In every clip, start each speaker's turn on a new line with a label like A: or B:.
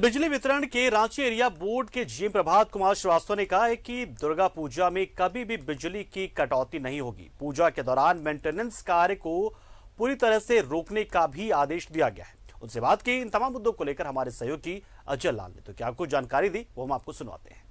A: बिजली वितरण के रांची एरिया बोर्ड के जीएम प्रभात कुमार श्रीवास्तव ने कहा है कि दुर्गा पूजा में कभी भी बिजली की कटौती नहीं होगी पूजा के दौरान मेंटेनेंस कार्य को पूरी तरह से रोकने का भी आदेश दिया गया है उनसे बात की इन तमाम मुद्दों को लेकर हमारे सहयोगी अजय लाल ने तो क्या आपको जानकारी दी वो हम आपको सुनवाते हैं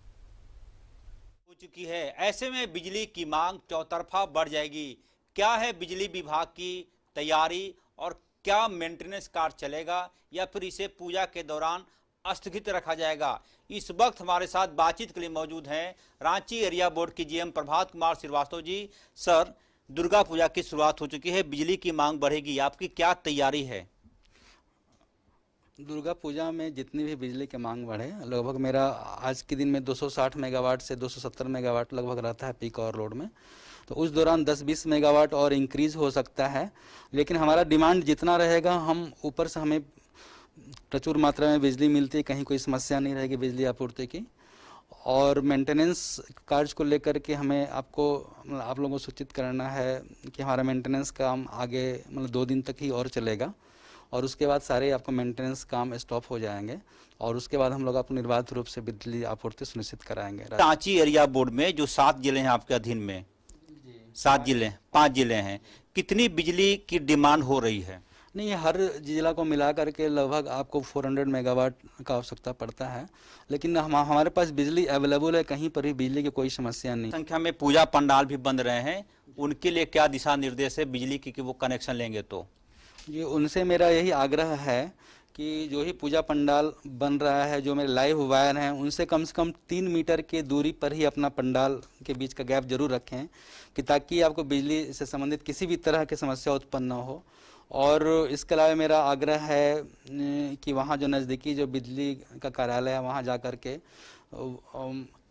A: हो चुकी है ऐसे में बिजली की मांग चौतरफा बढ़ जाएगी क्या है बिजली विभाग की तैयारी और क्या मेंटेनेंस कार्य चलेगा या फिर इसे पूजा के दौरान स्थगित रखा जाएगा इस वक्त हमारे साथ बातचीत के लिए मौजूद हैं रांची एरिया बोर्ड के जीएम प्रभात कुमार श्रीवास्तव जी सर दुर्गा पूजा की शुरुआत हो चुकी है बिजली की मांग बढ़ेगी आपकी क्या तैयारी है
B: दुर्गा पूजा में जितनी भी बिजली की मांग बढ़े लगभग मेरा आज के दिन में 260 मेगावाट से 270 मेगावाट लगभग रहता है पीक और रोड में तो उस दौरान 10-20 मेगावाट और इंक्रीज हो सकता है लेकिन हमारा डिमांड जितना रहेगा हम ऊपर से हमें प्रचुर मात्रा में बिजली मिलती है कहीं कोई समस्या नहीं रहेगी बिजली आपूर्ति की और मेंटेनेंस कार्य को लेकर के हमें आपको मतलब आप लोगों को सूचित करना है कि हमारा मेंटेनेंस काम आगे मतलब दो दिन तक ही और चलेगा और उसके बाद सारे आपको मेंटेनेंस काम स्टॉप हो जाएंगे और उसके बाद हम लोग आपको निर्बाध रूप से बिजली आपूर्ति सुनिश्चित कराएंगे
A: रांची एरिया बोर्ड में जो सात जिले हैं आपके अधीन में सात जिले पाँच जिले हैं कितनी बिजली की डिमांड हो रही है
B: नहीं हर जिला को मिला करके लगभग आपको 400 मेगावाट का आवश्यकता पड़ता है लेकिन हम हमारे पास बिजली अवेलेबल है कहीं पर भी बिजली की कोई समस्या नहीं
A: संख्या में पूजा पंडाल भी बन रहे हैं उनके लिए क्या दिशा निर्देश है बिजली की कि वो कनेक्शन लेंगे तो
B: जी उनसे मेरा यही आग्रह है कि जो ही पूजा पंडाल बन रहा है जो मेरे लाइव वायर हैं उनसे कम से कम तीन मीटर के दूरी पर ही अपना पंडाल के बीच का गैप जरूर रखें कि ताकि आपको बिजली से संबंधित किसी भी तरह की समस्या उत्पन्न न हो और इसके अलावा मेरा आग्रह है कि वहाँ जो नज़दीकी जो बिजली का कार्यालय है वहाँ जा कर के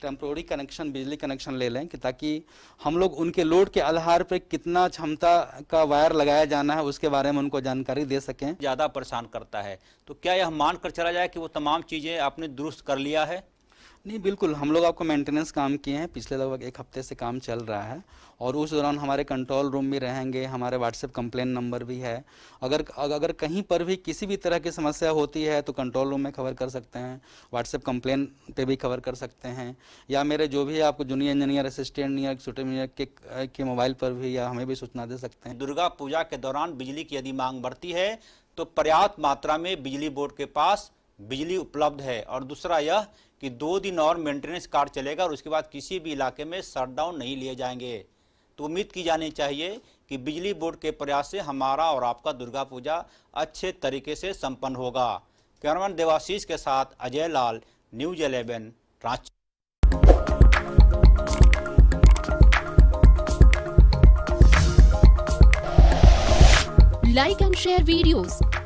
B: टेम्प्रोरी कनेक्शन बिजली कनेक्शन ले लें कि ताकि हम लोग उनके लोड के आधार पर कितना क्षमता का वायर लगाया जाना है उसके बारे में उनको जानकारी दे सकें ज़्यादा परेशान करता है
A: तो क्या यह मान कर चला जाए कि वो तमाम चीज़ें आपने दुरुस्त कर लिया है
B: नहीं बिल्कुल हम लोग आपको मेंटेनेंस काम किए हैं पिछले लगभग एक हफ्ते से काम चल रहा है और उस दौरान हमारे कंट्रोल रूम भी रहेंगे हमारे व्हाट्सएप कंप्लेन नंबर भी है अगर अगर कहीं पर भी किसी भी तरह की समस्या होती है तो कंट्रोल रूम में कवर कर सकते हैं व्हाट्सएप कंप्लेन पे भी खबर कर सकते हैं या मेरे जो भी आपको जूनियर इंजीनियर असिस्टेंट इंजीनियर छोटे इंजीनियर के, के मोबाइल पर भी या हमें भी सूचना दे सकते हैं दुर्गा पूजा के दौरान
A: बिजली की यदि मांग बढ़ती है तो पर्याप्त मात्रा में बिजली बोर्ड के पास बिजली उपलब्ध है और दूसरा यह कि दो दिन और मेंटेनेंस कार्ड चलेगा और उसके बाद किसी भी इलाके में शटडाउन नहीं लिए जाएंगे तो उम्मीद की जानी चाहिए कि बिजली बोर्ड के प्रयास से हमारा और आपका दुर्गा पूजा अच्छे तरीके से संपन्न होगा कैमरामैन देवाशीष के साथ Ajay Lal news eleven Ranchi
B: like and share videos.